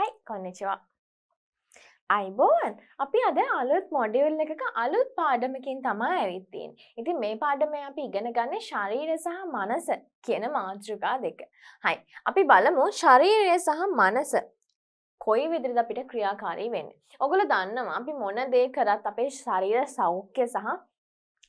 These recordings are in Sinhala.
හයි කොන්නචවා අයිබෝන් අපි අද අලුත් මොඩියුල් එකක අලුත් පාඩමකින් තමා ඇවිත්තින් ඉති මේ පාඩම අපි ඉගෙන ගන්න ශරීරය සහ මනස කියන මාතෘකා දෙක හයි අපි බලමු ශරීරය සහ මනස කොයි විදිරිද අපිට ක්‍රියාකාරී වෙන්න ඔගුල දන්නවා අපි මොන දේ කරත් අපේ ශරීර සෞඛ්‍ය සහ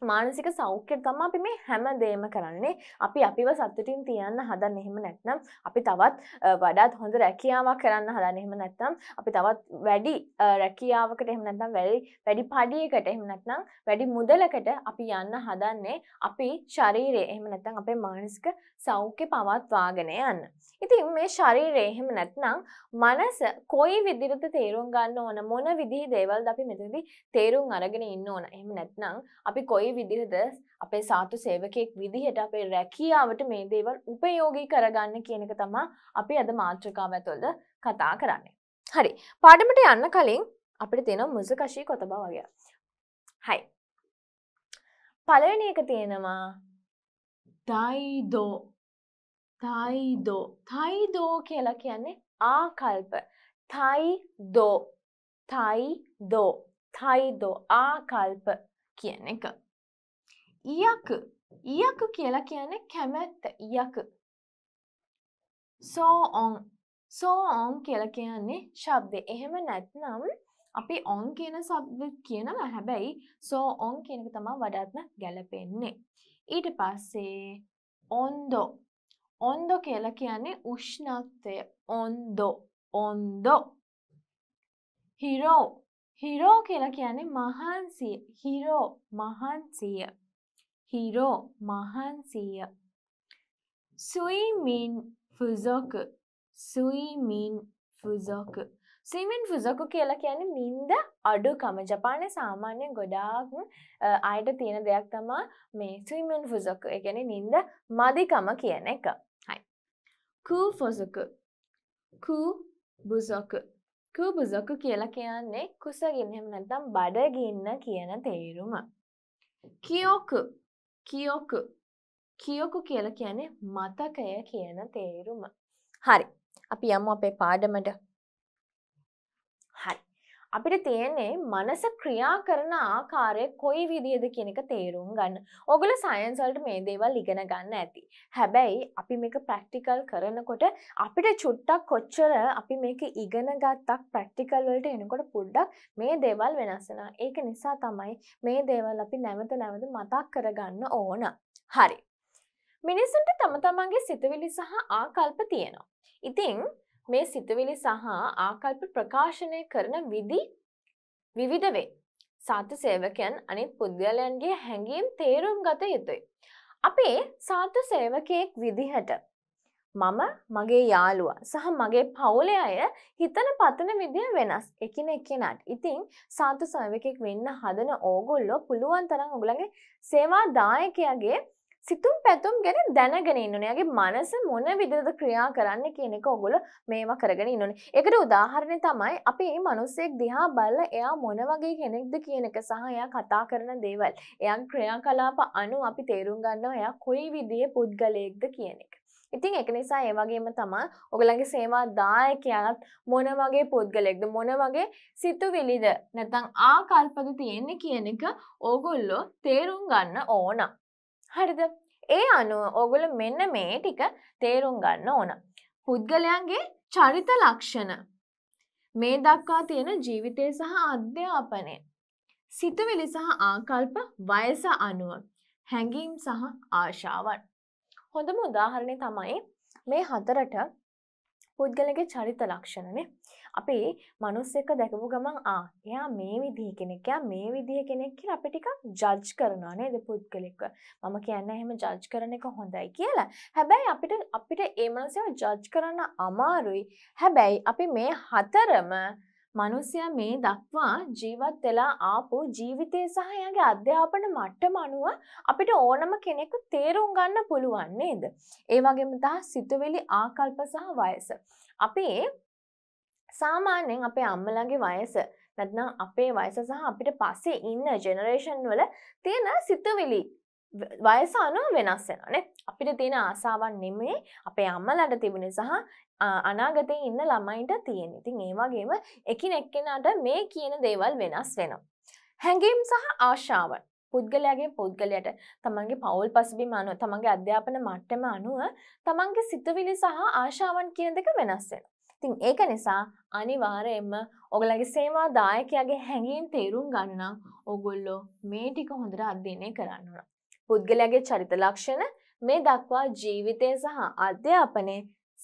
මානසික සෞඛ්‍ය තමයි අපි මේ හැම දෙයක්ම කරන්නේ. අපි අපිව සතුටින් තියන්න හදන එහෙම නැත්නම් අපි තවත් වඩාත් හොඳ රැකියාවක් කරන්න හදන එහෙම නැත්නම් අපි තවත් වැඩි රැකියාවකට එහෙම නැත්නම් වැඩි වැඩි පඩියකට එහෙම නැත්නම් වැඩි මුදලකට අපි යන්න හදන්නේ අපි ශරීරය එහෙම නැත්නම් අපේ මානසික සෞඛ්‍ය පවත්වාගෙන යන්න. ඉතින් මේ ශරීරය එහෙම නැත්නම් මනස කොයි විදිහට තේරුම් ගන්න ඕන මොන විදිහේ දේවල් අපි මෙතනදී තේරුම් අරගෙන ඉන්න ඕන. එහෙම නැත්නම් අපි කොයි විදිහද අපේ සාතු සේවකයෙක් විදිහට අපේ රැකියාවට මේ දේවල් උපයෝගී කරගන්න කියන එක තමා අපි අද මාත්‍රකාව ඇතුළද කතා කරන්නේ. හරි පාඩමට යන්න කලින් අපිට තියෙන මුසකශී කොතබ වගේ. හයි. පළවෙනි එක තියෙනවා දයිදෝ තයිදෝ තයිදෝ කියලා කියන්නේ ආකල්ප තයිදෝ තයිදෝ තයිදෝ ආකල්ප කියන එක. යක යක කියලා කියන්නේ කැමැත්ත යක සෝඔන් සෝඔන් කියලා කියන්නේ ශබ්දය එහෙම නැත්නම් අපි ඔන් කියන සබ්ද කියනවා හැබැයි සෝඔන් කියන එක තමයි වඩාත්ම ගැලපෙන්නේ ඊට පස්සේ ඔන්දෝ ඔන්දෝ කියලා කියන්නේ උෂ්ණත්වය ඔන්දෝ ඔන්දෝ හිරෝ හිරෝ කියලා කියන්නේ මහන්සිය හිරෝ මහන්සිය හිරෝ මහන්සිය සුයිමින් ෆුසොකු සුයිමින් ෆුසොකු ස්විමින් ෆුසොකු කියලා කියන්නේ නින්ද අඩුකම ජපානය සාමාන්‍ය ගොඩාක් අයට තියෙන දෙයක් තමා මේ ස්විමන් ෆුසොකු එකන නින්ද මදිකම කියන එක හයි කූ ෆොසුකු කූ බුසොකු කූ බුසොකු කියලා කියන්නේ කුසගින්හෙම නැතම් බඩගින්න කියන තේරුම කියෝකු කියොකු කියොකු කියලා කියන්නේ මතකය කියන තේරුම. හරි. අපි යමු අපේ පාඩමට. අපිට තියෙන්නේ මනස ක්‍රියා කරන ආකාරය කොයි විදිහද කියන එක තේරුම් ගන්න. ඔගොල්ලෝ සයන්ස් වලට මේ දේවල් ඉගෙන ගන්න ඇති. හැබැයි අපි මේක ප්‍රැක්ටිකල් කරනකොට අපිට චුට්ටක් කොච්චර අපි මේක ඉගෙන ගත්තක් ප්‍රැක්ටිකල් වලට එනකොට පොඩ්ඩක් මේ දේවල් වෙනස් වෙනවා. ඒක නිසා තමයි මේ දේවල් අපි නැවත නැවත මතක් කරගන්න ඕන. හරි. මිනිසුන්ට තම තමන්ගේ සිතුවිලි සහ ආකල්ප තියෙනවා. ඉතින් මේ සිතුවිලි සහ ආකල්ප ප්‍රකාශනය කරන විදි විවිධ වේ. සාත්‍ය සේවකයන් අනිත් පුද්ගලයන්ගේ හැඟීම් තේරුම් ගත යුතුයි. අපේ සාත්‍ය සේවකයෙක් විදිහට මම මගේ යාළුවා සහ මගේ පවුලේ අය හිතන පතන විදිය වෙනස් එකින එකිනට. ඉතින් සාතු සේවකෙක් වෙන්න හදන ඕගොල්ලෝ පුළුවන් තරම් ඔයගලගේ සේවා දායකයාගේ සිතුම් පැතුම් ගැන දැනගෙන ඉන්නනයාගේ මනස මොන විදිරද ක්‍රියා කරන්න කියනෙක ඔගුල මේම කරගෙන ඉන්නන එකට උදාහරණය තමයි අපි ඒ මනුස්සෙක් දිහා බල්ල එයා මොන වගේ කෙනෙක්ද කියනක සහයා කතා කරන දේවල් එයන් ක්‍රියා කලාප අනු අපි තේරුම් ගන්න එයා කොයි විදිිය පුද්ගලයෙක්ද කියන එක ඉතින් එක නිසා ඒ වගේම තමා ඔගලගේ සේවා දායකයාත් මොන වගේ පුද්ගලෙක්ද මොන වගේ සිතුවිලිද නැතං ආකල්පද තියෙන්නේ කියන එක ඕගොල්ලෝ තේරුම් ගන්න ඕනා හරිද ඒ අනුව ඔගොල මෙන්න මේ ටික තේරුම් ගන්න ඕන පුද්ගලයන්ගේ චරිත ලක්ෂණ මේ දක්වා තියෙන ජීවිතය සහ අධ්‍යාපනය සිතවිලි සහ ආකල්ප වයස අනුව හැඟීම් සහ ආශාවන් හොඳම උදාහරණය තමයි මේ හතරට පුද්ගලගේ චරිත ලක්ෂණනේ අපි මනුස්ස එක්ක දැකපු ගමන් ආ එයා මේ විදිහ කෙනෙක් එයා මේ විදිහ කෙනෙක් කියලා අපි ටිකක් ජජ් කරනවා නේද පුද්ගලෙක්ව. මම කියන්නේ එහෙම ජජ් කරන එක හොඳයි කියලා. හැබැයි අපිට අපිට ඒ මනුස්සයව ජජ් කරන්න අමාරුයි. හැබැයි අපි මේ හතරම මනුස්සයා මේ දක්වා ජීවත් වෙලා ආපු ජීවිතය සහ එයාගේ අධ්‍යාපන මට්ටම අනුව අපිට ඕනම කෙනෙකු තේරුම් ගන්න පුළුවන් නේද? ඒ වගේම තහ සිතුවිලි ආකල්ප සහ වයස. අපි සාමාන්‍යයෙන් අපේ අම්මලගේ වයස නැත්නම් අපේ වයස සහ අපිට පස්සේ ඉන්න ජෙනරේෂන් වල තියෙන සිතුවිලි වයස අනුව වෙනස් වෙනවානේ අපිට තියෙන ආසාවන් නෙමේ අපේ අම්මලට තිබුණ සහ අනාගතයේ ඉන්න ළමයින්ට තියෙන. ඉතින් ඒ වගේම එකිනෙකනට මේ කියන දේවල් වෙනස් වෙනවා. හැඟීම් සහ ආශාවන් පුද්ගලයාගේ පුද්ගලයට තමන්ගේ පවුල් පසුබිම අනුව තමන්ගේ අධ්‍යාපන මට්ටම අනුව තමන්ගේ සිතුවිලි සහ ආශාවන් කියන දෙක වෙනස් වෙනවා. තින් ඒක නිසා අනිවාරයෙන්ම ඔගලගේ සේවා දායකයාගේ හැඟීම් තේරුම් ගන්නනම් ඔගොල්ලෝ මේ ටික හොඳට අධ්‍යයනය කරන්නුන. පුද්ගලයාගේ චරිත ලක්ෂණ මේ දක්වා ජීවිතය සහ අධ්‍යාපනය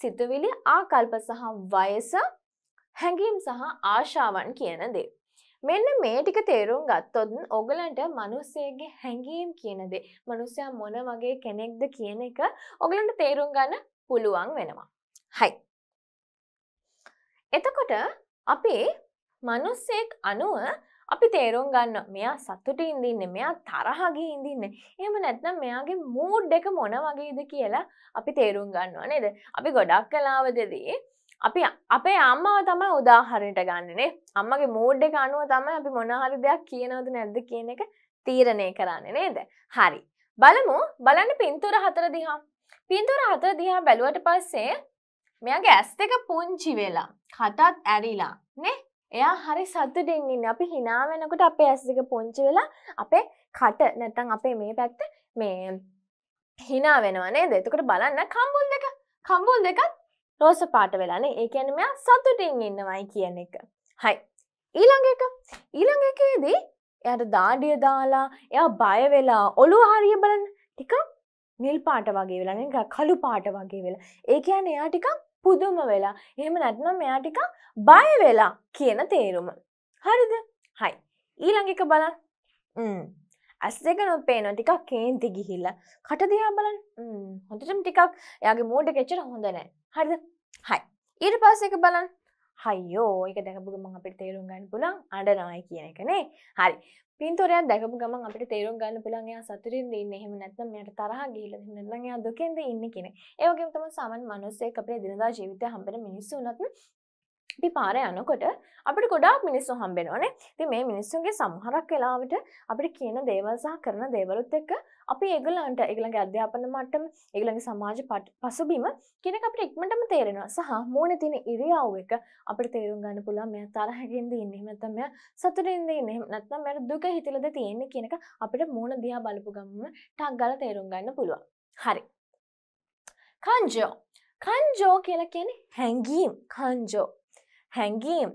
සිතුවිලි ආකල්ප සහ වයස හැඟීම් සහ ආශාවන් කියන දේ. මෙන්න මේ ටික තේරුම් ගත්තොත් ඔගලන්ට මනුස්සයගේ හැඟීම් කියනදේ මනුස්සයා මොන වගේ කෙනෙක්ද කියන එක ඔගලන්ට තේරුම් ගන්න පුළුවන් වෙනවා. හයි. එතකොට අපි මනුස්සෙක් අනුව අපි තේරුම් ගන්න මෙයා සතුට ඉඳන්න මෙයා තරහගේ ඉඳන්න එහම නැත්නම් මෙයාගේ මූඩ් එක මොන වගේද කියලා අපි තේරුම් ගන්නවා නේද අපි ගොඩක් කලාවදදී අපි අපේ අම්මාව තමයි උදාහරණයට ගන්නනේ අම්මගේ මූඩ් එක අනුව තමයි අපි මොනහරි දෙයක් කියනවද නැද්ද කියන එක තීරණය කරන්න නේද හරි බලමු බලන්න පින්තුර හතර දිහා පින්තුර හතර දිහා බැලුවට පස්සේ මෙයාගේ ඇස් දෙක පුංචි වෙලා කතත් ඇරිලා නේ එයා හරි සතුටින් ඉන්න අපි හිනා වෙනකොට අපේ ඇස් දෙක පුංචි වෙලා අපේ කට නැත්තම් අපේ මේ පැත්ත මේ හිනා වෙනවා නේද? එතකොට බලන්න කම්බුල් දෙක. කම්බුල් දෙකත් රෝස පාට වෙලානේ. ඒ කියන්නේ මෙයා සතුටින් ඉන්නවයි කියන එක. හයි. ඊළඟ එක. ඊළඟ එකේදී එයාට දාඩිය දාලා එයා බය වෙලා ඔළුව හරිය බලන්න ටිකක් නිල් පාට වගේ වෙලා නිකන් කළු පාට වගේ වෙලා. ඒ කියන්නේ එයා ටිකක් පුදුම වෙලා එහෙම නැත්නම් මෙයා ටිකක් බය වෙලා කියන තේරුම. හරිද? හයි. ඊළඟ එක බලන්න. ම්. ඇස් දෙක නොපේනවා ටිකක් කේන්ති ගිහිල්ලා. කට දිහා බලන්න. ම්. හොඳටම ටිකක් එයාගේ මූඩ් එක එච්චර හොඳ නැහැ. හරිද? හයි. ඊට පස්සේ එක බලන්න. හයිෝ ඒක දැකපු ගමන් අපිට තේරුම් ගන්න පුළුවන් අඬනවායි කියන එකනේ. හරි. පින්තෝරයක් දැකපු ගමන් අපිට තේරුම් ගන්න පුළුවන් එයා සතුටින් ඉන්නේ. එහෙම නැත්නම් මෙයාට තරහ ගිහිල්ලා එහෙම නැත්නම් එයා දුකෙන්ද ඉන්නේ කියන. ඒ වගේම තමයි සාමාන්‍ය මිනිස්සෙක් අපේ දිනදා ජීවිතය හම්බෙන මිනිස්සු උනත් අපි පාර යනකොට අපිට ගොඩාක් මිනිස්සු හම්බෙනවනේ. ඉතින් මේ මිනිස්සුන්ගේ සමහරක් වෙලාවට අපිට කියන දේවල් සහ කරන දේවලුත් එක්ක අපි ඒගොල්ලන්ට ඒගොල්ලන්ගේ අධ්‍යාපන මට්ටම, ඒගොල්ලන්ගේ සමාජ පසුබිම කියන එක අපිට ඉක්මනටම තේරෙනවා. සහ මූණේ තියෙන ඉරියව් එක අපිට තේරුම් ගන්න පුළුවන් මෙයා තරහකින්ද ඉන්නේ, නැත්නම් මෙයා සතුටින්ද ඉන්නේ, නැත්නම් මෙයාට දුක හිතිලද තියෙන්නේ කියන එක අපිට මූණ දිහා බලපු ගමන්ම ටක් ගාලා තේරුම් ගන්න පුළුවන්. හරි. කංජෝ කංජෝ කියලා කියන්නේ හැඟීම් කංජෝ හැඟීම්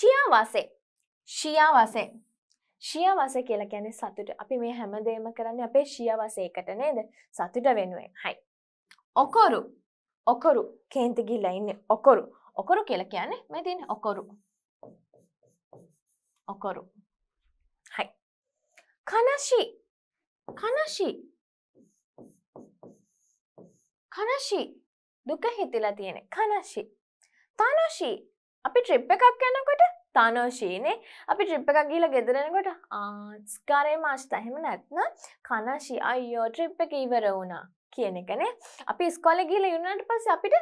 ශියාවාසේ ශියාවාසේ ශියවස කියලා ගැන සතුට අපි මේ හැමදේම කරන්න අපේ ශියවසයකට නේද සතුට වෙනුවෙන් හයි. ඔකොරු ඔකොරු කේන්තිගිල්ල ඉන්න ඔකොරු ඔකොරු කියලා කියන්නේ මෙතින් ඔකොරු ඔකොරු හයි කනශී කනශී කනශී දුක හිතිලා තියෙන කනශී තනශී අපි ට්‍රිප් එකක් යනකොට තනෝශීනේ අපි ට්‍රිප් එකක් ගිල ගෙදරෙනකොට ආස්කාරය මාශ්ත එහෙම නැත්න කනශී අයෝ ට්‍රිප් එක ඉවර වුණා කියන එකනේ අපි ස්කොල ගිල යුණට පස්ස අපිට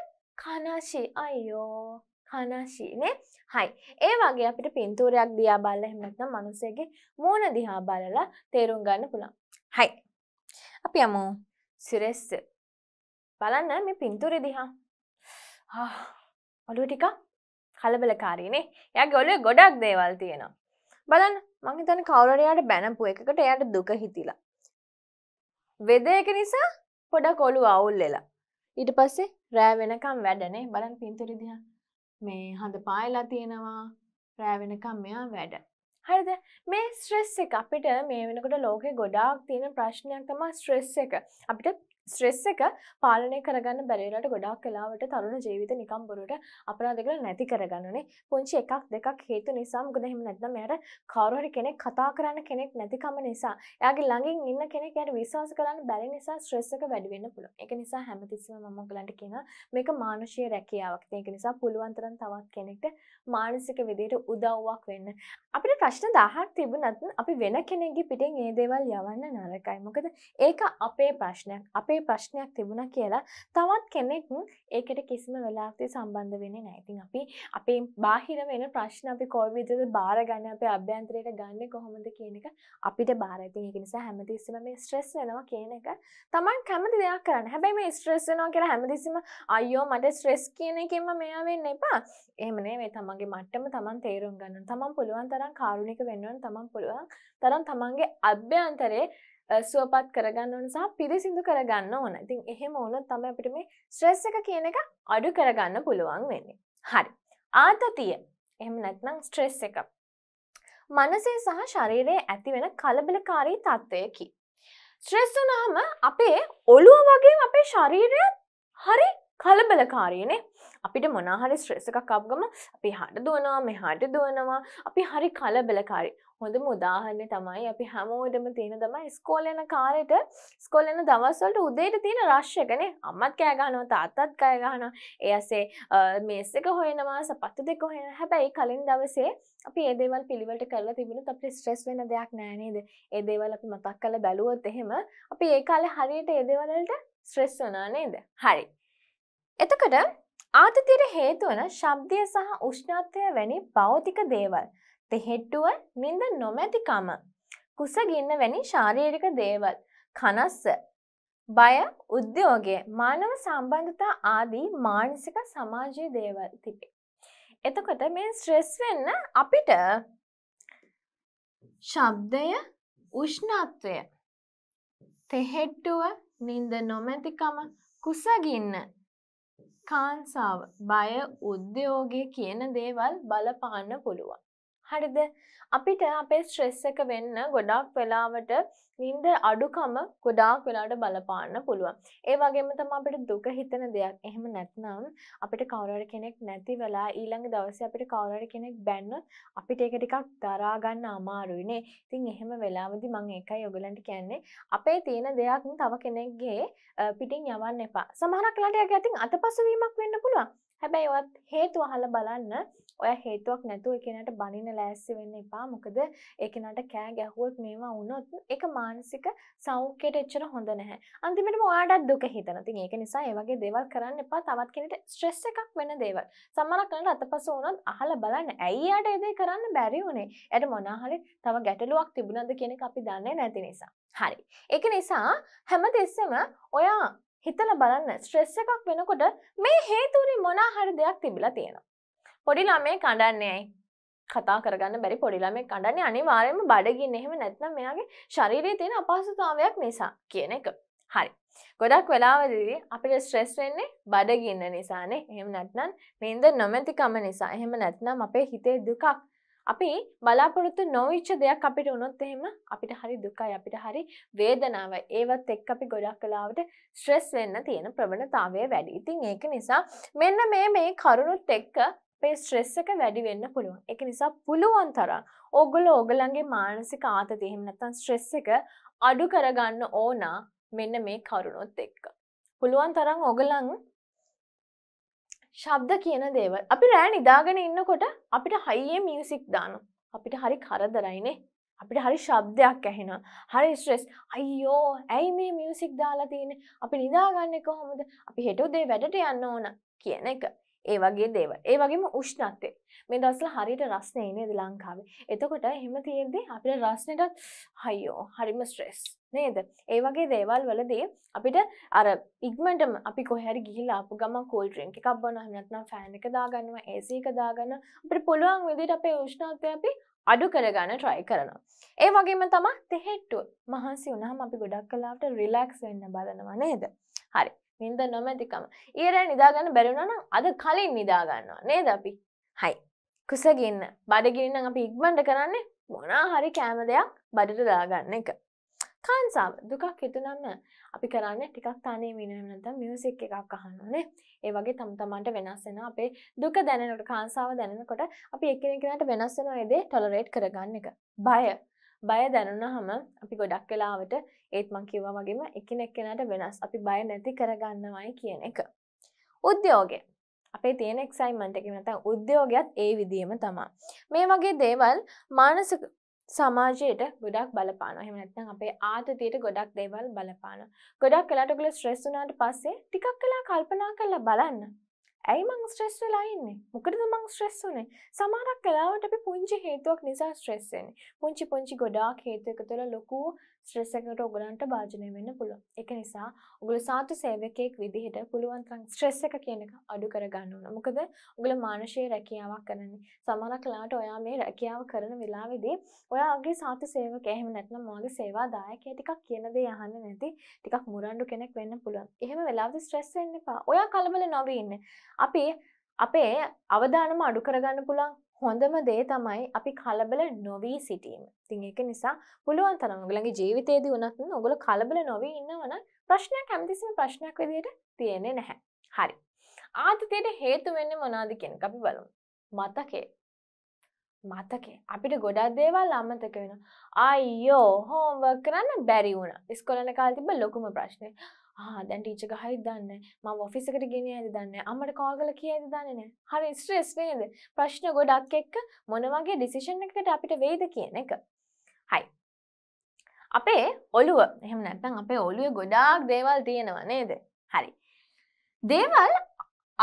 කනශී අයෝ කනශීනේ හයි ඒ වගේ අපිට පින්තූරයක් දියා බල්ල හෙමත්න මනුසයගේ මූුණ දිහා බලලා තේරුම් ගන්න පුළන් හයි අපි අමෝ සිරෙස්ස බලන්න මේ පින්තුරෙ දිහා ඔලු ටිකක් කලබලකාරීනේ යා ගොලය ගොඩක් දේවල් තියෙනවා. බලන් මංහිතන කවරයාට බැනපු එකකට එයට දුක හිතිලා. වෙදයක නිසා පොඩක් ඔොලු අවුල් වෙලා. ඊට පස්සේ රෑ වෙනකම් වැඩනේ බලන් පින්තුරිදිහ මේ හඳ පායලා තියෙනවා රෑවෙනකම් මෙයා වැඩ. හරිද මේ ස්ට්‍රෙස් එක අපිට මේ වෙනකොට ලෝකෙ ගොඩාක් තියෙන ප්‍රශ්නයක් තමා ස්ට්‍රෙස් එක අපිට ස්ට්‍රෙස් එක පාලනය කරගන්න බැරිලට ගොඩක් කලාවට තරුණ ජීවිත නිකම් බොරුට අපරාධ කියලා නැති කරගන්නනේ පුංචි එකක් දෙකක් හේතු නිසා මොකද එහෙම නැත්නම් එයාට කවුරු හරි කෙනෙක් කතා කරන්න කෙනෙක් නැතිකම නිසා එයාගේ ළඟින් ඉන්න කෙනෙක් එයාට විශ්වාස කරන්න බැරි නිසා ස්ට්‍රෙස් එක වැඩි වෙන්න පුළුවන්. ඒක නිසා හැමතිස්සෙම මම ඔයගලන්ට කියන මේක මානුෂීය රැකියාවක්. ඒක නිසා පුළුවන් තරම් තවත් කෙනෙක්ට මානසික විදියට උදව්වක් වෙන්න. අපිට ප්‍රශ්න 1000ක් තිබුණත් අපි වෙන කෙනෙක්ගේ පිටින් මේ දේවල් යවන්න නරකයි. මොකද ඒක අපේ ප්‍රශ්නයක්. අපේ අපේ ප්‍රශ්නයක් තිබුණා කියලා තවත් කෙනෙක් ඒකට කිසිම වෙලාවකදී සම්බන්ධ වෙන්නේ නැහැ. ඉතින් අපි අපේ බාහිර වෙන ප්‍රශ්න අපි කොයි විදිහට බාර ගන්න අපේ අභ්‍යන්තරයට ගන්නෙ කොහොමද කියන එක අපිට බාරයි. ඉතින් ඒක නිසා හැමතිස්සෙම මේ ස්ට්‍රෙස් වෙනවා කියන එක Taman කැමති දෙයක් කරන්න. හැබැයි මේ ස්ට්‍රෙස් වෙනවා කියලා හැමතිස්සෙම අයියෝ මට ස්ට්‍රෙස් කියන එකෙන්ම මෙයා වෙන්න එපා. එහෙම නෙමෙයි. තමන්ගේ මට්ටම Taman තේරුම් ගන්න. Taman පුළුවන් තරම් කාරුණික වෙන්න ඕන. Taman පුළුවන් තරම් Tamanගේ අභ්‍යන්තරේ සුවපත් කරගන්න ඕන සහ පිරිසිදු කරගන්න ඕන ඉතින් එහෙම ඕනොත් තම අපිට මේ ශ්‍රෙස් එක කියන එක අඩු කරගන්න පුළුවන් වෙන්නේ හරි ආතතිය එහෙම නැත්නම් ස්ට්‍රෙස් එක මනසේ සහ ශරීරයේ ඇති වෙන කලබලකාරී තත්ත්වයකි ස්ට්‍රෙස් වුනහම අපේ ඔළුව වගේ අපේ ශරීරය හරි කලබලකාරීනේ අපිට මොනාහරි ස්ට්‍රෙස් එකක් අප්ගම අපි හට දුවනවා මෙහාට දුවනවා අපි හරි කලබලකාරී හොඳ මුදාහන්න තමයි අපි හැමෝටම තියෙන තමයි ස්කෝලයන කාලෙට ස්කොලන දවස්වලට උදේට තියෙන රශ්යකනේ අම්මත් කෑගානවා තාත්තත් කයගහන එයසේ මේස්සක හොයනවා සපත්තු දෙක හොයෙන හැබැයි කලින් දවසේ අපි ඒදේවල් පිළිවට කරලා තිබුණු අපි ස්ට්‍රෙස් වෙන දෙයක් නෑනේද ඒදේවල් අපි මතක් කල බැලුවොත් එහෙම අපි ඒ කාලෙ හරියට ඒදේවලට ස්ට්‍රෙස් වනා නේද හරි එතකට ආතතියට හේතුවන ශබ්දය සහ උෂ්ණත්වය වැනි භෞතික දේවල් තෙහෙට්ටුව නින්ද නොමැතිකම. කුසගින්න වැනි ශාරීරික දේවල්. කනස්ස. බය උද්‍යෝගය මානව සම්බන්ධතා ආදී මානසික සමාජයේ දේවල් තිබේ. එතකොට මේ ස්ට්‍රෙස් වෙන්න අපිට ශබ්දය උෂ්ණත්වය තෙහෙට්ටුව නින්ද නොමැතිකම කුසගින්න කාන්සාව බය උද්‍යෝගය කියන දේවල් බලපාන්න පුළුවන්. හරිද අපිට අපේ ස්ට්‍රෙස් එක වෙන්න ගොඩක් වෙලාවට නින්ද අඩුකම ගොඩාක් වෙලාට බලපාන්න පුළුවන්. ඒ වගේම තමයි අපිට දුක හිතෙන දෙයක්. එහෙම නැත්නම් අපිට කවුරුහරි කෙනෙක් නැති වෙලා ඊළඟ දවසේ අපිට කවුරුහරි කෙනෙක් බැන්නොත් අපිට ඒක ටිකක් දරා ගන්න අමාරුයි නේ. ඉතින් එහෙම වෙලාවදී මම ඒකයි ඔයගලන්ට කියන්නේ අපේ තියෙන දෙයක් තව කෙනෙක්ගේ පිටින් යවන්න එපා. සමහරක් වෙලාට ඒක ඉතින් අතපසුවීමක් වෙන්න පුළුවන්. හැබැයි ඔයත් හේතු අහලා බලන්න ඔය හේතුවක් නැතුව එකනට බනින ලෑස්ති වෙන්න එපා මොකද එකනට කෑ ගැහුවොත් මේවා වුණොත් එක මාන මානසික සෞඛ්‍යයට එච්චර හොඳ නැහැ. අන්තිමටම ඔයාටත් දුක හිතෙනවා. ඉතින් ඒක නිසා ඒ වගේ දේවල් කරන්න එපා. තවත් කෙනෙක්ට ස්ට්‍රෙස් එකක් වෙන දේවල්. සමහරක් කෙනාට අතපස වුණොත් අහලා බලන්න. ඇයි යාට ඒ දේ කරන්න බැරි වුනේ? එයාට මොනවා හරි තව ගැටලුවක් තිබුණාද කියන එක අපි දන්නේ නැති නිසා. හරි. ඒක නිසා හැමතිස්සෙම ඔයා හිතලා බලන්න ස්ට්‍රෙස් එකක් වෙනකොට මේ හේතුරි මොනා හරි දෙයක් තිබිලා තියෙනවා. පොඩි ළමේ කඩන්නේයි කතා කරගන්න බැරි පොඩිලාමෙක් කඩන්නේ අනිවාර්යම බඩගින් එහෙම නැත්නම් මෙයාගේ ශරීරයේ තියෙන අපහසුතාවයක් නිසා කියන එක. හරි. ගොඩක් වෙලාවදදී අපිට ස්ට්‍රෙස් වෙන්නේ බඩගින්න නිසානේ. එහෙම නැත්නම් නිින්ද නොමැතිකම නිසා. එහෙම නැත්නම් අපේ හිතේ දුකක්. අපි බලාපොරොත්තු නොවිච්ච දෙයක් අපිට වුණොත් එහෙම අපිට හරි දුකයි අපිට හරි වේදනාවයි. ඒවත් එක්ක අපි ගොඩක් වෙලාවට ස්ට්‍රෙස් වෙන්න තියෙන ප්‍රවණතාවය වැඩි. ඉතින් ඒක නිසා මෙන්න මේ මේ කරුණුත් එක්ක අපේ ස්ට්‍රෙස් එක වැඩි වෙන්න පුළුවන්. ඒක නිසා පුළුවන් තරම් ඕගොල්ලෝ ඕගලන්ගේ මානසික ආතතිය එහෙම නැත්නම් ස්ට්‍රෙස් එක අඩු කරගන්න ඕන මෙන්න මේ කරුණොත් එක්ක. පුළුවන් තරම් ඕගලන් ශබ්ද කියන දේවල් අපි රෑ නිදාගෙන ඉන්නකොට අපිට හයියේ මියුසික් දාන අපිට හරි කරදරයිනේ අපිට හරි ශබ්දයක් ඇහෙන හරි ස්ට්‍රෙස් අයියෝ ඇයි මේ මියසික් දාලා තියෙන අපි නිදාගන්න කොහොමද අපි හෙටුදේ වැඩට යන්න ඕන කියන එක ඒ වගේ දේවල්. ඒ වගේම උෂ්ණත්වය. මේ දවස්වල හරියට රස්නේ නේද ලංකාවේ. එතකොට එහෙම තියෙද්දී අපිට රස්නෙටත් අයියෝ හරිම ස්ට්‍රෙස් නේද? ඒ වගේ දේවල් වලදී අපිට අර ඉක්මනටම අපි කොහේ හරි ගිහිල්ලා ආපු ගමන් cool drink එකක් බොනවා. එහෙම නැත්නම් fan එක දාගන්නවා, AC එක දාගන්නවා. අපිට පුළුවන් විදිහට අපේ උෂ්ණත්වය අපි අඩු කරගන්න ට්‍රයි කරනවා. ඒ වගේම තමයි තෙහෙට්ටුව. මහන්සි වුණාම අපි ගොඩක් කලාවට රිලැක්ස් වෙන්න බලනවා නේද? හරි. නින්ද නොමැතිකම ඊරෑ නිදාගන්න බැරිුණන අද කලින් නිදාගන්නවා නේද අපි හයි කුසගින්න බඩගින්න අපි ඉක්මන්ට කරන්නේ මොනා හරි කෑම දෙයක් බඩට දාගන්න එක කාන්සාාව දුකක් හිතුනම්ම අපි කරන්න ටිකක් තනේ මිනනත මියසික් එකක් අහන්නනේ ඒ වගේ තම තමන්ට වෙනස්සෙන අපේ දුක දැනනට කාන්සාාව දැනකොට අපි එකනෙකනට වෙනස්සෙන එදේ ටොලරේට් කරගන්න එක බය බය දැනුනහම අපි ගොඩක් වෙලාවට ඒත් මං කිව්වා වගේම එකිනෙක කෙනාට වෙනස්. අපි බය නැති කරගන්නවයි කියන එක. උද්‍යෝගය. අපේ තියෙන එක්සයිට්මන්ට් එක නැත්නම් උද්‍යෝගයත් ඒ විදිහම තමයි. මේ වගේ දේවල් මානසික සමාජයට ගොඩක් බලපානවා. එහෙම නැත්නම් අපේ ආතතියට ගොඩක් දේවල් බලපානවා. ගොඩක් වෙලාට ඔයගොල්ලෝ ස්ට්‍රෙස් වුණාට පස්සේ ටිකක් වෙලා කල්පනා කරලා බලන්න. ඇයි මං ස්ට්‍රෙස් වෙලා ඉන්නේ? මොකටද මං ස්ට්‍රෙස් උනේ? සමහරක් වෙලාවට අපි පුංචි හේතුවක් නිසා ස්ට්‍රෙස් වෙන්නේ. පුංචි පුංචි ගොඩාක් හේතු එකතුල ලොකු ස්ට්‍රෙස් එකකට ඔයගලන්ට භාජනය වෙන්න පුළුවන්. ඒක නිසා ඔයගොල්ලෝ සාතු සේවකයෙක් විදිහට පුළුවන් තරම් ස්ට්‍රෙස් එක කියන එක අඩු කරගන්න ඕන. මොකද ඔයගොල්ලෝ මානසික රැකියාවක් කරන්නේ. සමහරක් ලාට ඔයා මේ රැකියාව කරන වෙලාවේදී ඔයාගේ සාතු සේවකයා එහෙම නැත්නම් මොනවාගේ සේවාදායකයා ටිකක් කියන දේ අහන්නේ නැති ටිකක් මුරණ්ඩු කෙනෙක් වෙන්න පුළුවන්. එහෙම වෙලාවදී ස්ට්‍රෙස් වෙන්න එපා. ඔයා කලබල නොවී ඉන්න. අපි අපේ අවධානම අඩු කරගන්න පුළුවන් හොඳම දේ තමයි අපි කලබල නොවී සිටීම. ඉතින් ඒක නිසා පුළුවන් තරම් ඔයගලගේ ජීවිතයේදී වුණත් ඔයගොල්ලෝ කලබල නොවී ඉන්නවනම් ප්‍රශ්නයක් හැමතිස්සෙම ප්‍රශ්නයක් විදියට තියෙන්නේ නැහැ. හරි. ආතතියට හේතු වෙන්නේ මොනවද කියන එක අපි බලමු. මතකේ මතකේ අපිට ගොඩක් දේවල් අමතක වෙනවා අයියෝ හෝම්වර්ක් කරන්න බැරි වුණා ඉස්කෝලේ යන කාලේ තිබ්බ ලොකුම ප්‍රශ්නේ දැන් ටීච ගහයි දන්න ම ෆිසකට ගෙන ඇද දන්න අමට කෝගල කියද දන්නන හරි ස්ට්‍රෙස් නේද ප්‍රශ්න ගොඩක් එක්ක මොනවගේ ඩිසිෂන් එකට අපිට වේද කියන එක හයි අපේ ඔලුව එහෙම නැත්තන් අපේ ඔලුව ගොඩාක් දේවල් තියෙනවා නේද හරි දේවල්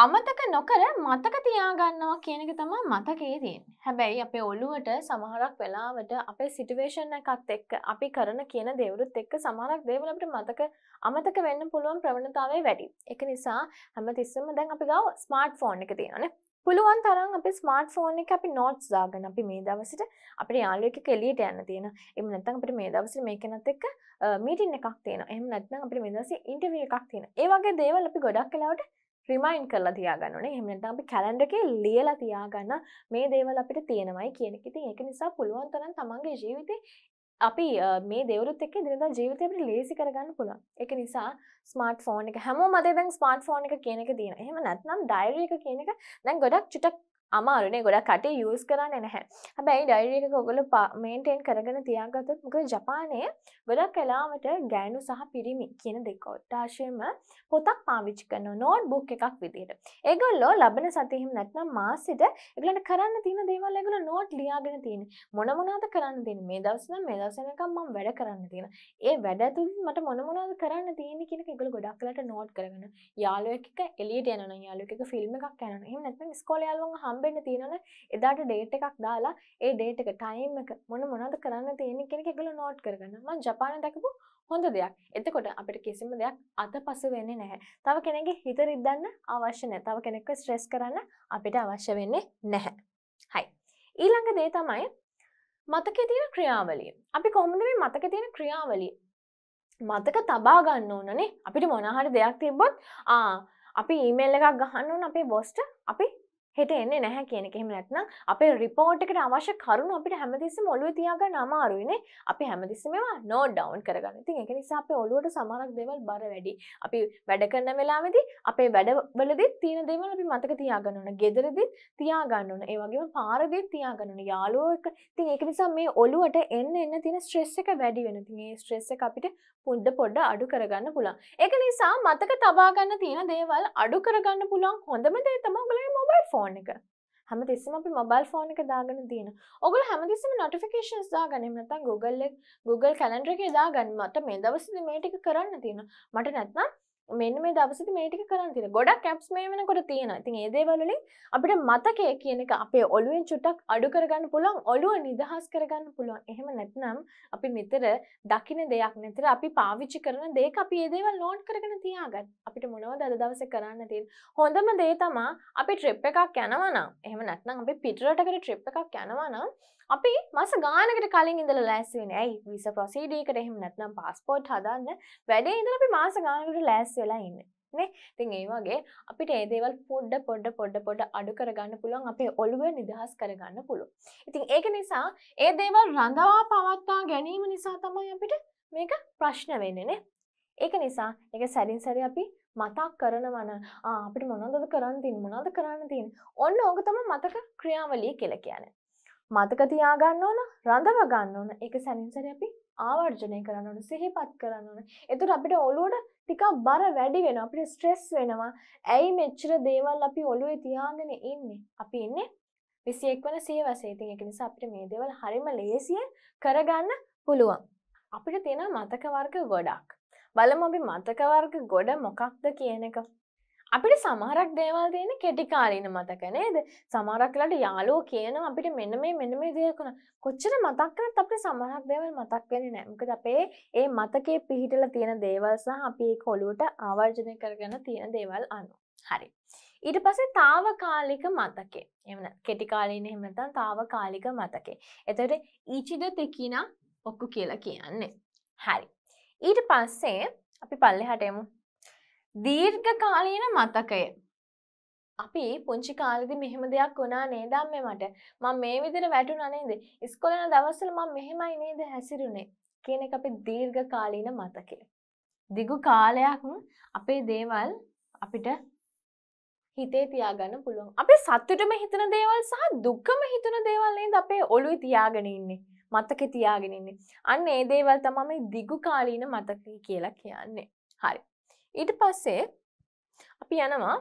අමතක නොකර මතක තියාගන්නවා කියනක තම මතකේ තියෙන් හැබැයි අපේ ඔල්ලුවට සමහරක් වෙලාවට අපේ සිටුවේෂන් එකත් එක්ක අපි කරන කියන දෙවරුත් එක්ක සමහරක් දේවලට මතක අමතක වෙන්න පුළුවන් ප්‍රවණතාවේ වැඩි එක නිසා හැම තිස්සම දැන් අපි ගව ස්මාර්ට් ෆෝන් එක තියෙනන පුළුවන් තරම් අපි ස්මාර්ට් ෆෝන් එක අපි නෝට්ස් දාගන්න අපි මේ දවසට අපේ යාළුවෙක් එක්ක එළියට යන්න තියෙන එම නැත්නම් අපිට මේ දවසට මේකනත් එක්ක මීටින් එකක් තියෙනවා එහෙම නැත්නම් අපිට මේ දවසේ ඉන්ටර්විව් එකක් තියෙනවා ඒ වගේ දේවල් අපි ගොඩක් වෙලාවට රිමයින් කරලා තියාගන්න ඕනේ. එහෙම නැත්නම් අපි කැලෙන්ඩර් එකේ ලියලා තියාගන්න මේ දේවල් අපිට තියෙනවයි කියන එක. ඉතින් ඒක නිසා පුළුවන් තරම් තමන්ගේ ජීවිතේ අපි මේ දෙවරුත් එක්ක දිනදා ජීවිතය අපිට ලේසි කරගන්න පුළුවන්. ඒක නිසා ස්මාර්ට් ෆෝන් එක හැමෝම අද දැන් ස්මාර්ට් ෆෝන් එක කියන එක දින. එහෙම නැත්නම් ඩයරි එක කියන එක දැන් ගොඩක් චුට්ටක් අමාරුනේ ගොඩක් කටේ යස් කරන්න නැහැ හැබැයි ඩයිරියක ඔගොල මේන්ටෙන් කරගෙන තියාගතත් මක ජපානය ගොඩක් කලාවට ගෑනු සහ පිරිමි කියන දෙකෝට්ටාශයම පොතක් පාවිච්චි කරන නෝට් බුක් එකක් විදිට ඒගොල්ලෝ ලබන සතිහිම නැත්නම් මාසිට එගලට කරන්න තින දේවල් එගල නෝට් ලියාගෙන තියෙන මොනමුණද කරන්න තින් මේ දවසන මේ දවසනකම් මම වැඩ කරන්න තියෙන ඒ වැඩතුන් මට මොනමුණද කරන්න තියෙන කියෙන එකගල ගොඩක්ලට නෝට් කරගෙන යාලුව එක එලියට යන යාලුක ෆිල්ම් එකක් කැන එම නැත්ම ස්කොලයාලුවන් හම හම්බෙන්න තියෙනවනේ එදාට ඩේට් එකක් දාලා ඒ ඩේට් එක ටයිම් එක මොන මොනවද කරන්න තියෙන්නේ කියන එක ඒගොල්ලෝ නෝට් කරගන්න. මම ජපානයේ දැකපු හොඳ දෙයක්. එතකොට අපිට කිසිම දෙයක් අතපසු වෙන්නේ නැහැ. තව කෙනෙක්ගේ හිත රිද්දන්න අවශ්‍ය නැහැ. තව කෙනෙක්ව ස්ට්‍රෙස් කරන්න අපිට අවශ්‍ය වෙන්නේ නැහැ. හයි. ඊළඟ දේ තමයි මතකේ තියෙන ක්‍රියාවලිය. අපි කොහොමද මේ මතකේ තියෙන ක්‍රියාවලිය මතක තබා ගන්න ඕනනේ. අපිට මොන හරි දෙයක් තිබ්බොත් ආ අපි ඊමේල් එකක් ගහන්න ඕන අපේ බොස්ට අපි හෙට එන්නේ නැහැ කියන එක. එහෙම නැත්නම් අපේ report එකට අවශ්‍ය කරුණු අපිට හැමතිස්සෙම ඔළුවේ තියාගන්න අමාරුයිනේ. අපි හැමතිස්සෙම ඒවා note down කරගන්න. ඉතින් ඒක නිසා අපේ ඔළුවට සමානක් දේවල් බර වැඩි. අපි වැඩ කරන වෙලාවේදී අපේ වැඩවලදී තියෙන දේවල් අපි මතක තියාගන්න ඕන. ගෙදරදී තියාගන්න ඕන. ඒ වගේම පාරදී තියාගන්න ඕන. යාළුවෝ එක්ක. ඉතින් ඒක නිසා මේ ඔළුවට එන්න එන්න තියෙන stress එක වැඩි වෙනවා. ඉතින් මේ stress එක අපිට පොඩ පොඩ අඩු කරගන්න පුළුවන්. ඒක නිසා මතක තබා ගන්න තියෙන දේවල් අඩු කරගන්න පුළුවන් හොඳම දේ තමයි ඔයගොල්ලෝ මොබයිල් ෆෝන්. ෆෝන් එක හැම තිස්සම අපි මොබයිල් ෆෝන් එක දාගෙන තියෙන. ඔයගොල්ලෝ හැමතිස්සම notifications දාගන්න. එහෙම නැත්නම් Google එක Google Calendar එකේ දාගන්න. මට මේ දවස්වල මේ ටික කරන්න තියෙනවා. මට නැත්නම් මෙන්න මේ දවසති මේටික කරන්න තින ගොඩක් කැප්ස් මේ වෙනකොට තියෙන ඉතින් ඒදේවලින් අපිට මතකය කියන එක අපේ ඔලුවෙන් චුට්ටක් අඩු කරගන්න පුළුවන් ඔලුව නිදහස් කරගන්න පුළුවන් එහෙම නැත්නම් අපි නිතර දකින දෙයක් නිතර අපි පාවිච්චි කරන දෙයක් අපි ඒදේවල් නෝට් කරගෙන තියාගන්න අපිට මොනවද අද දවසේ කරන්න තියෙන හොඳම දේ තමා අපි ට්‍රිප් එකක් යනවා නම් එහෙම නැත්නම් අපි පිටරටකට ට්‍රිප් එකක් යනවා නම් අපි මස ගානකට කලින් ඉඳල ලෑස්වෙන ඇයි විස ප්‍රසීඩීකට එහෙම නැත්නම් පස්පෝට් හදන්න වැඩේ ඉඳල අපි මාස ගානකට ලෑස් වෙලා ඉන්න තින් ඒවාගේ අපිට ඒදේවල් පොඩ්ඩ පොඩ්ඩ පොඩ්ඩ පොඩ අඩු කරගන්න පුළුවන් අපේ ඔළුව නිදහස් කරගන්න පුළුව. ඉතින් ඒක නිසා ඒ දේවල් රඳවා පවත්තා ගැනීම නිසා තමයි අපිට මේක ප්‍රශ්න වෙන්නනේ. ඒක නිසා එක සැරින් සැරි අපි මතක් කරනවන අපිට මොනදද කරන්න තින් මොනද කරන්න තින් ඔන්න ඕක තම මතක ක්‍රියාවලිය කියල කියන. මතක තියාගන්න ඕන රඳව ගන්න ඕන ඒක සැනින් සැරේ අපි ආවර්ජනය කරන්න ඕන සිහිපත් කරන්න ඕන. එතකොට අපිට ඔළුවට ටිකක් බර වැඩි වෙනවා. අපිට ස්ට්‍රෙස් වෙනවා. ඇයි මෙච්චර දේවල් අපි ඔළුවේ තියාගෙන ඉන්නේ? අපි ඉන්නේ 21 වන සියවසේ. ඉතින් ඒක නිසා අපිට මේ දේවල් හරිම ලේසියෙන් කරගන්න පුළුවන්. අපිට තියෙන මතක වර්ග ගොඩක්. බලමු අපි මතක වර්ග ගොඩ මොකක්ද කියන එක. අපිට සමහරක් දේවල් තියෙන කෙටිකාලීන මතක නේද? සමහරක්ලට යාළුවෝ කියනවා අපිට මෙන්න මේ මෙන්න මේ දේකුණ. කොච්චර මතක් කරත් අපිට සමහරක් දේවල් මතක් වෙන්නේ නැහැ. මොකද අපේ ඒ මතකයේ පිහිටලා තියෙන දේවල් සහ අපි ඒක ඔළුවට ආවර්ජනය කරගෙන තියෙන දේවල් අනුව. හරි. ඊට පස්සේ తాවකාලික මතකේ. එහෙම නැත්නම් කෙටිකාලීන එහෙම නැත්නම් తాවකාලික මතකේ. එතකොට ඊචිද තෙකිනා ඔක්කු කියලා කියන්නේ. හරි. ඊට පස්සේ අපි පල්ලෙහාට යමු. දීර්ඝකාලීන මතකය. අපි පුංචි කාලෙදි මෙහෙම දෙයක් වුණා නේද අම්මේ මට. මම මේ විදිහට වැටුණා නේද? ඉස්කෝලේ යන දවස්වල මම මෙහෙමයි නේද හැසිරුනේ කියන එක අපේ දීර්ඝකාලීන මතකය. දිගු කාලයක් අපේ දේවල් අපිට හිතේ තියාගන්න පුළුවන්. අපේ සතුටම හිතන දේවල් සහ දුකම හිතන දේවල් නේද අපේ ඔළුවේ තියාගෙන ඉන්නේ. මතකේ තියාගෙන ඉන්නේ. අන්න ඒ දේවල් තමයි දිගු කාලීන මතකය කියලා කියන්නේ. හරි. ඊට පස්සේ අපි යනවා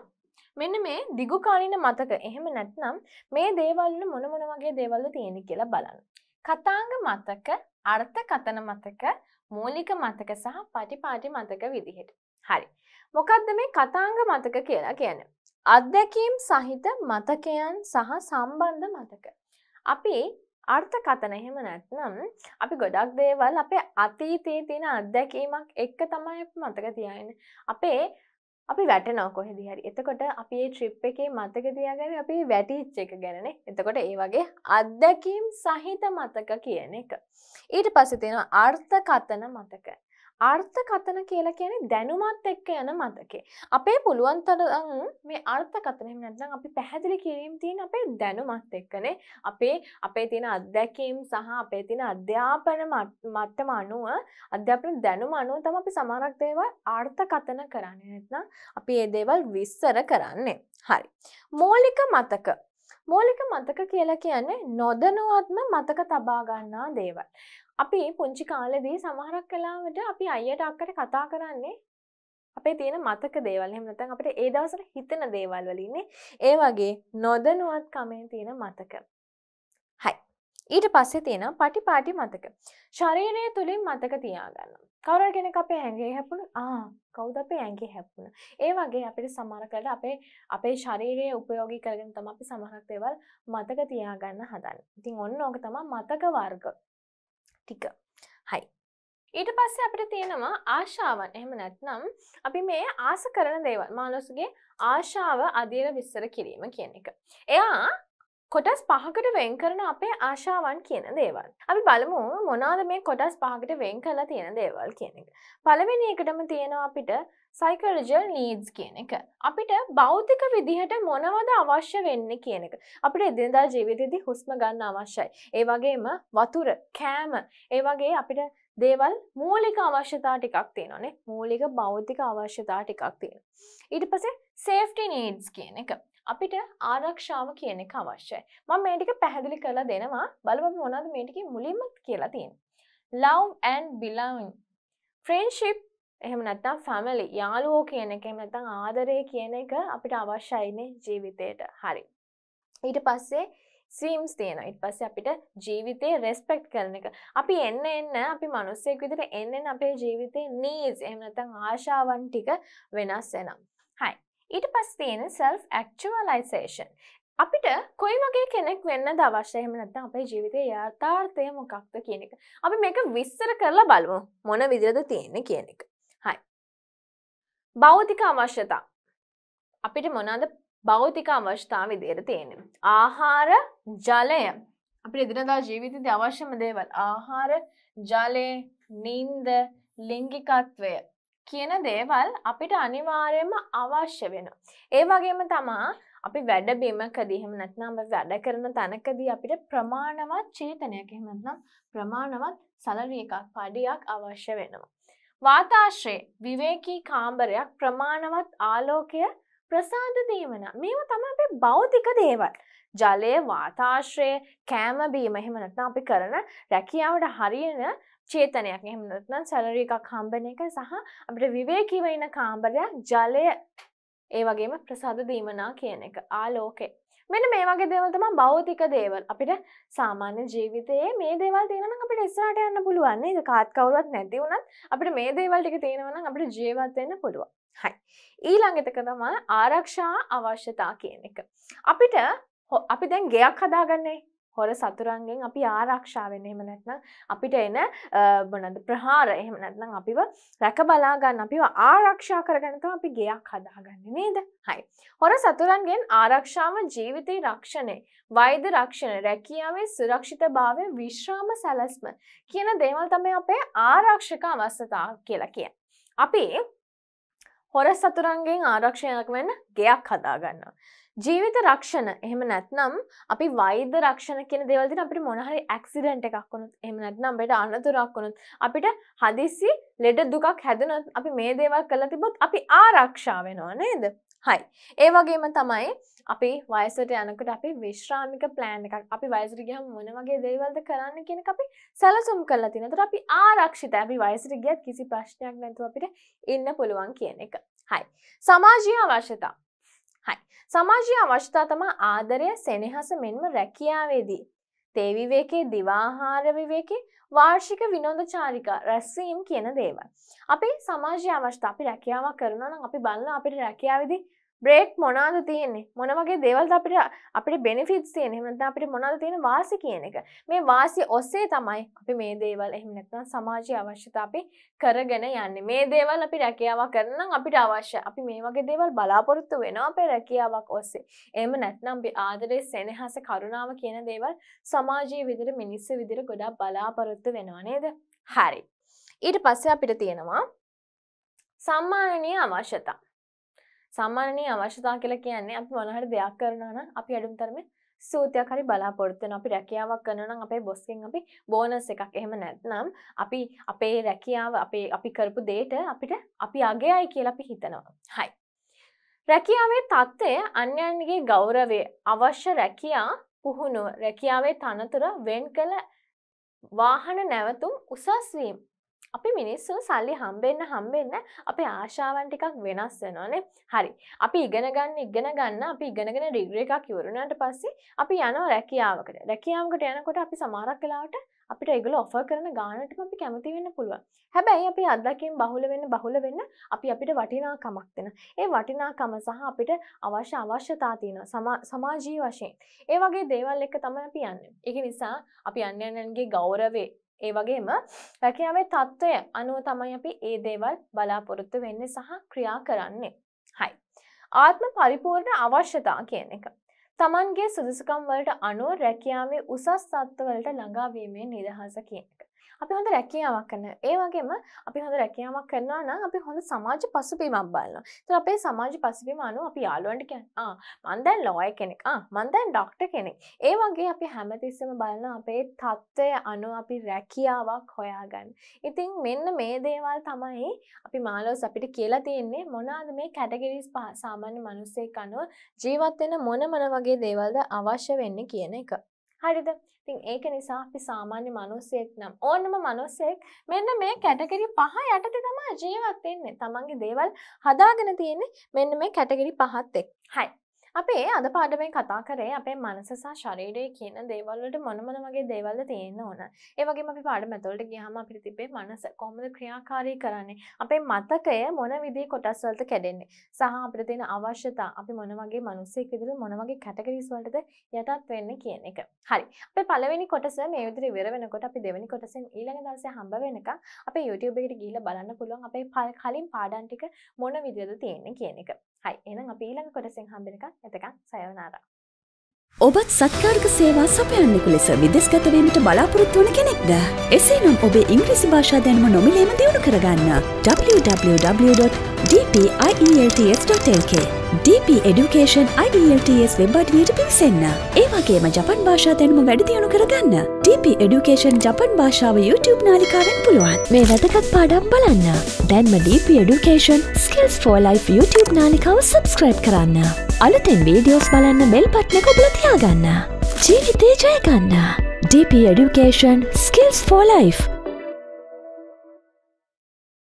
මෙන්න මේ දිගුකාලීන මතක එහෙම නැත්නම් මේ දේවල්න මොන මොන වගේ දේවල්ද තියෙන කියලා බලන්න. කතාංග මතක අර්ථ කතන මතක මූලික මතක සහ පටිපාටි මතක විදිහට. හරි. මොකක්ද මේ කතාංග මතක කියලා කියන. අත්දැකීම් සහිත මතකයන් සහ සම්බන්ධ මතක. අපි අර්ථකතන එහෙම නැත්නම් අපි ගොඩක් දේවල් අපේ අතීතයේ තියෙන අත්දැකීමක් එක්ක තමයි මතක තියාගෙන. අපේ අපි වැටෙනවා කොහෙද හරි. එතකොට අපි මේ ට්‍රිප් එකේ මතක තියාගන්නේ අපි වැටිච්ච එක ගැනනේ. එතකොට ඒ වගේ අත්දැකීම් සහිත මතක කියන එක. ඊට පස්සේ තියෙනවා අර්ථකතන මතක. අර්ථ කතන කියලා කියන්නේ දැනුමත් එක්ක යන මතකේ. අපේ පුළුවන් තරම් මේ අර්ථ කතන එහෙම නැත්නම් අපි පැහැදිලි කිරීම තියෙන අපේ දැනුමත් එක්කනේ. අපේ අපේ තියෙන අත්දැකීම් සහ අපේ තියෙන අධ්‍යාපන මට්ටම අනුව අධ්‍යාපන දැනුම අනුව තමයි අපි සමහරක් දේවල් අර්ථ කතන කරන්නේ. නැත්නම් අපි මේ දේවල් විස්තර කරන්නේ. හරි. මූලික මතක මූලික මතක කියලා කියන්නේ නොදනුවත්ම මතක තබා ගන්නා දේවල්. අපි පුංචි කාලෙදී සමහරක් කලාවට අපි අයියට අක්කට කතා කරන්නේ අපේ තියෙන මතක දේවල් එහෙම නැත්නම් අපිට ඒ දවස්වල හිතන දේවල් වලින්නේ ඒ වගේ නොදනුවත් කමෙන් තියෙන මතක. හයි. ඊට පස්සේ තියෙන පටිපාටි මතක. ශරීරය තුලින් මතක තියාගන්න. කවුරු කෙනෙක් අපේ ඇඟේ හැපුණා ආ කවුද අපේ ඇඟේ හැපුණා. ඒ වගේ අපිට සමහරකට අපේ අපේ ශරීරය උපයෝගී කරගෙන තමයි අපි සමහරක් දේවල් මතක තියාගන්න හදන්නේ. ඉතින් ඔන්න ඕක තමයි මතක වර්ග. ටික හයි ඊට පස්සේ අපිට තියෙනවා ආශාවන් එහෙම නැත්නම් අපි මේ ආස කරන දේවල් මානුසගේ ආශාව අධීර විස්සර කිරීම කියන එක එයා කොටස් පහකට වෙන් කරන අපේ ආශාවන් කියන දේවල් අපි බලමු මොනාද මේ කොටස් පහකට වෙන් කරලා තියෙන දේවල් කියන එක පළවෙනි එකටම තියෙනවා අපිට සයිකරජල් නීඩ්ස් කියන එක. අපිට බෞතික විදිහට මොනවද අවශ්‍ය වෙන්න කියන එක. අපිට එදිනදා ජීවිතයේදී හුස්ම ගන්න අවශ්‍යයි. ඒ වගේම වතුර, කෑම, ඒ වගේ අපිට දේවල් මූලික අවශ්‍යතා ටිකක් තියෙනවානේ. මූලික භෞතික අවශ්‍යතා ටිකක් තියෙනවා. ඊට පස්සේ සේෆ්ටි නීඩ්ස් කියන එක. අපිට ආරක්ෂාව කියන එක අවශ්‍යයි. මම මේ ටික පැහැදිලි කරලා දෙනවා. බලමු මොනවද මේ ටිකේ මුලින්ම කියලා තියෙන්නේ. love and belonging friendship එහෙම නැත්තම් ෆැමිලි යාළුවෝ කියන එක එහෙම නැත්තම් ආදරය කියන එක අපිට අවශ්‍යයිනේ ජීවිතේට. හරි. ඊට පස්සේ ස්වීම්ස් තියෙනවා. ඊට පස්සේ අපිට ජීවිතේ රෙස්පෙක්ට් කරන එක. අපි එන්න එන්න අපි මිනිස්සෙක් විදිහට එන්න එන්න අපේ ජීවිතේ නීඩ්ස් එහෙම නැත්තම් ආශාවන් ටික වෙනස් වෙනවා. හයි. ඊට පස්සේ තියෙන self actualization. අපිට කොයි වගේ කෙනෙක් වෙන්න දවශ්‍ය එහෙම නැත්නම් අපේ ජීවිතයේ යථාර්ථය මොකක්ද කියන එක. අපි මේක විස්තර කරලා බලමු. මොන විදිහද තියෙන්නේ කියන එක. බෞතික අවශ්‍යතා අපිට මොනද බෞතික අවශ්‍යතා විදියට තියෙන. ආහාර ජලය අපි එදිනදා ජීවිතද අවශ්‍යම දේවල් ආහාර ජලය නින්ද ලිංගිකත්වය කියන දේවල් අපිට අනිවාර්යම අවශ්‍ය වෙන. ඒ වගේම තමා අපි වැඩ බිමකදී එහෙම නැත්නම් වැඩ කරන තැනකදී අපිට ප්‍රමාණවත් චේතනයක් එහෙම නැත්නම් ප්‍රමාණවත් සැලරි එකක් පඩියක් අවශ්‍ය වෙනවා. වාතාශ්‍රය විවේකී කාම්බරයක් ප්‍රමාණවත් ආලෝකය ප්‍රසාද දීවන මේව තමයි අපේ භෞතික දේවල්. ජලය වාතාශ්‍රය කෑම බීම එහෙම නැත්නම් අපි කරන රැකියාවට හරියන චේතනයක් එහෙම නැත්නම් සැලරි එකක් හම්බෙන එක සහ අපිට විවේකීව ඉන්න කාමරයක් ජලය ඒ වගේම ප්‍රසාද දීමනා කියන එක ආලෝකේ මෙන්න මේ වගේ දේවල් තමයි භෞතික දේවල්. අපිට සාමාන්‍ය ජීවිතයේ මේ දේවල් තියෙනවා නම් අපිට ඉස්සරහට යන්න පුළුවන් නේද? කාත් කවුරුවත් නැති වුණත් අපිට මේ දේවල් ටික තියෙනවා නම් අපිට ජීවත් වෙන්න පුළුවන්. හයි. ඊළඟ එක තමයි ආරක්ෂා අවශ්‍යතා කියන එක. අපිට අපි දැන් ගෙයක් හදාගන්නේ හොර සතුරන්ගෙන් අපි ආරක්ෂාවෙන් එහෙම නැත්නම් අපිට එන මොනද ප්‍රහාර එහෙම නැත්නම් අපිව රැක බලා ගන්න අපිව ආරක්ෂා කරගන්න තමයි අපි ගෙයක් හදාගන්නේ නේද? හයි. හොර සතුරන්ගෙන් ආරක්ෂාව ජීවිතේ රක්ෂණය, වෛද්‍ය රක්ෂණ, රැකියාවේ සුරක්ෂිතභාවය, විශ්‍රාම සැලැස්ම කියන දේවල් තමයි අපේ ආරක්ෂක අවස්ථා කියලා කියන්නේ. අපි හොර සතුරන්ගෙන් ආරක්ෂණයක් වෙන්න ගෙයක් හදාගන්නවා. ජීවිත රක්ෂණ එහෙම නැත්නම් අපි වෛද්‍ය රක්ෂණ කියන දේවල් දින අපිට මොන හරි ඇක්සිඩන්ට් එකක් වුණොත් එහෙම නැත්නම් අපිට අනතුරක් වුණොත් අපිට හදිස්සි ලෙඩ දුකක් හැදුනොත් අපි මේ දේවල් කරලා තිබොත් අපි ආරක්ෂා වෙනවා නේද? හයි. ඒ වගේම තමයි අපි වයසට යනකොට අපි විශ්‍රාමික ප්ලෑන් එකක් අපි වයසට ගියහම මොන වගේ දේවල්ද කරන්න කියන එක අපි සැලසුම් කරලා තියෙනවා. ඒතර අපි ආරක්ෂිතයි. අපි වයසට ගියත් කිසි ප්‍රශ්නයක් නැතුව අපිට ඉන්න පුළුවන් කියන එක. හයි. සමාජීය අවශ්‍යතා හයි. සමාජය අවශ්‍යතා තමා ආදරය සෙනෙහස මෙන්ම රැකියාවේදී. තේවිවේකේ දිවාහාරවිවේකේ වාර්ෂික විනෝධ චාරිකා රැස්සීම් කියන දේවල්. අපේ සමාජය අවශ්‍යතා අපි රැකියාවක් කරනවා නම් අපි බලන අපිට රැකියාවේදී බ්‍රේක් මොනාද තියන්නේ මොන වගේ දේවල් අපිට අපිට බෙනිෆිට්ස් තියෙන එහෙම නැත්නම් අපිට මොනවද තියෙන වාසි කියන එක මේ වාසි ඔස්සේ තමයි අපි මේ දේවල් එහෙම නැත්නම් සමාජයේ අවශ්‍යතා අපි කරගෙන යන්නේ මේ දේවල් අපි රැකියාවක් කරන නම් අපිට අවශ්‍ය අපි මේ වගේ දේවල් බලාපොරොත්තු වෙනවා අපේ රැකියාවක් ඔස්සේ එහෙම නැත්නම් අපි ආදරේ සෙනෙහස කරුණාව කියන දේවල් සමාජයේ විදිහට මිනිස්සු විදිහට ගොඩාක් බලාපොරොත්තු වෙනවා නේද හරි ඊට පස්සේ අපිට තියෙනවා සම්මානනීය අවශ්‍යතා සාමාන්‍යයෙන් අවශ්‍යතා කියලා කියන්නේ අපි මොන හරි දෙයක් කරනවා නම් අපි අඩුම තරමේ සූතියක් හරි බලාපොරොත්තු වෙන අපි රැකියාවක් කරනවා නම් අපේ බොස්ගෙන් අපි බෝනස් එකක් එහෙම නැත්නම් අපි අපේ රැකියාව අපේ අපි කරපු දෙයට අපිට අපි අගයයි කියලා අපි හිතනවා. හයි. රැකියාවේ தත්ත්වය අන්‍යයන්ගේ ගෞරවය අවශ්‍ය රැකියා පුහුණුව රැකියාවේ තනතුර වෙන් කළ වාහන නැවතුම් උසස් වීම අපි මිනිස්සු සල්ලි හම්බෙන්න හම්බෙන්න අපේ ආශාවන් ටිකක් වෙනස් වෙනවානේ හරි අපි ඉගෙන ගන්න ඉගෙන ගන්න අපි ඉගෙනගෙන ඩිග්‍රී එකක් ඉවරුණාට පස්සේ අපි යනවා රැකියාවකට රැකියාවකට යනකොට අපි සමහරක් වෙලාවට අපිට ඒගොල්ලෝ ඔෆර් කරන ගානටම අපි කැමති වෙන්න පුළුවන් හැබැයි අපි අත්දැකීම් බහුල වෙන්න බහුල වෙන්න අපි අපිට වටිනාකමක් දෙන ඒ වටිනාකම සහ අපිට අවශ්‍ය අවශ්‍යතා තියෙනවා සමාජීය වශයෙන් ඒ වගේ දේවල් එක්ක තමයි අපි යන්නේ ඒක නිසා අපි අන්‍යයන්ගේ ගෞරවේ ඒ වගේම රැකියාවේ තත්ත්වය අනුව තමයි අපි ඒ දේවල් බලාපොරොත්තු වෙන්නේ සහ ක්‍රියා කරන්නේ. හයි. ආත්ම පරිපූර්ණ අවශ්‍යතා කියන එක. තමන්ගේ සුදුසුකම් වලට අනුව රැකියාවේ උසස් තත්ත්වවලට ළඟාවීමේ නිදහස කියන එක. අපි හොඳ රැකියාවක් කරන ඒ වගේම අපි හොඳ රැකියාවක් කරනවා නම් අපි හොඳ සමාජ පසුබිමක් බලනවා. ඒතර අපේ සමාජ පසුබිම අනුව අපි යාළුවන්ට කියන ආ මං දැන් ලෝයර් කෙනෙක්. ආ මං දැන් ડોක්ටර් කෙනෙක්. ඒ වගේ අපි හැමතිස්සෙම බලන අපේ தত্ত্বය අනුව අපි රැකියාවක් හොයාගන්න. ඉතින් මෙන්න මේ දේවල් තමයි අපි මාලෝස් අපිට කියලා තියෙන්නේ මොනවාද මේ කැටගරිස් සාමාන්‍ය මිනිස්සෙක් අනුව ජීවත් වෙන මොන මොන වගේ දේවල්ද අවශ්‍ය වෙන්නේ කියන එක. හරිද ඉතින් ඒක නිසා අපි සාමාන්‍ය මිනිස්සෙක් නම් ඕනම මිනිස්සෙක් මෙන්න මේ කැටගරි පහ යටතේ තමයි ජීවත් වෙන්නේ. තමන්ගේ දේවල් හදාගෙන තියෙන්නේ මෙන්න මේ කැටගරි පහත් එක්ක. හයි. අපේ අද පාඩමෙන් කතා කරේ අපේ මනසසා ශරීරය කියන දේවල්ලට මොනමන වගේ දේවල්ද තියෙන්න ඕන ඒවගේ අපි පාඩ මැතුවලට ගහම අපිට තිබේ මනස කොමද ක්‍රියාකාරී කරන්නේ අපේ මතකය මොන විදි කොටස්වලට කැඩෙන්නේ සහ අපිට තියෙන අවශ්‍යතා අපි මොනවගේ මනුස්සෙක් විදිර මොනවගේ කැටගරිස්වලටද යටත් වෙන්න කියන එක හරි අප පලවෙනි කොටස මේ විදිරි වෙර වෙනකොට අපි දෙවැනි කොටසෙන් ඊළඟ දවසේ හම්බ වෙනක අපේ YouTube එකට ගිහිල්ලා බලන්න පුළුවන් අපේ කලින් පාඩම් ටික මොන විදිහද තියෙන්නේ කියන එක හයි එනම් අප ඊළඟ කොටසින් හම්බෙනකක් එතකම් සයවනාරා ඔබත් සත්කාර්ක සේවා සපයන්නෙකු ලෙස විදෙස්ගතවීමට බලාපොරොත්තු වන කෙනෙක්ද. එසේ නම් ඔබේ ඉංග්‍රීසි භාෂා දැන්ම නොමිලේම දියුණු කරගන්න www.dpielts.lk DP Education IDLTS web අඩවියට පිවිසන්න. ඒ වගේම ජපන් භාෂා දැනුම වැඩදියුණු කරගන්න. DP Education ජපන් භාෂාව YouTube නාලිකාවෙන් පුළුවන්. මේ වැදගත් පාඩම් බලන්න. දැන්ම DP Education Skills for Life YouTube නාලිකාව subscribe කරන්න. අලුතෙන් වීඩියෝස් බලන්න බෙල් බටන් එක ඔබලා තියාගන්න. ජීවිතේ ජය ගන්න. DP Education Skills for Life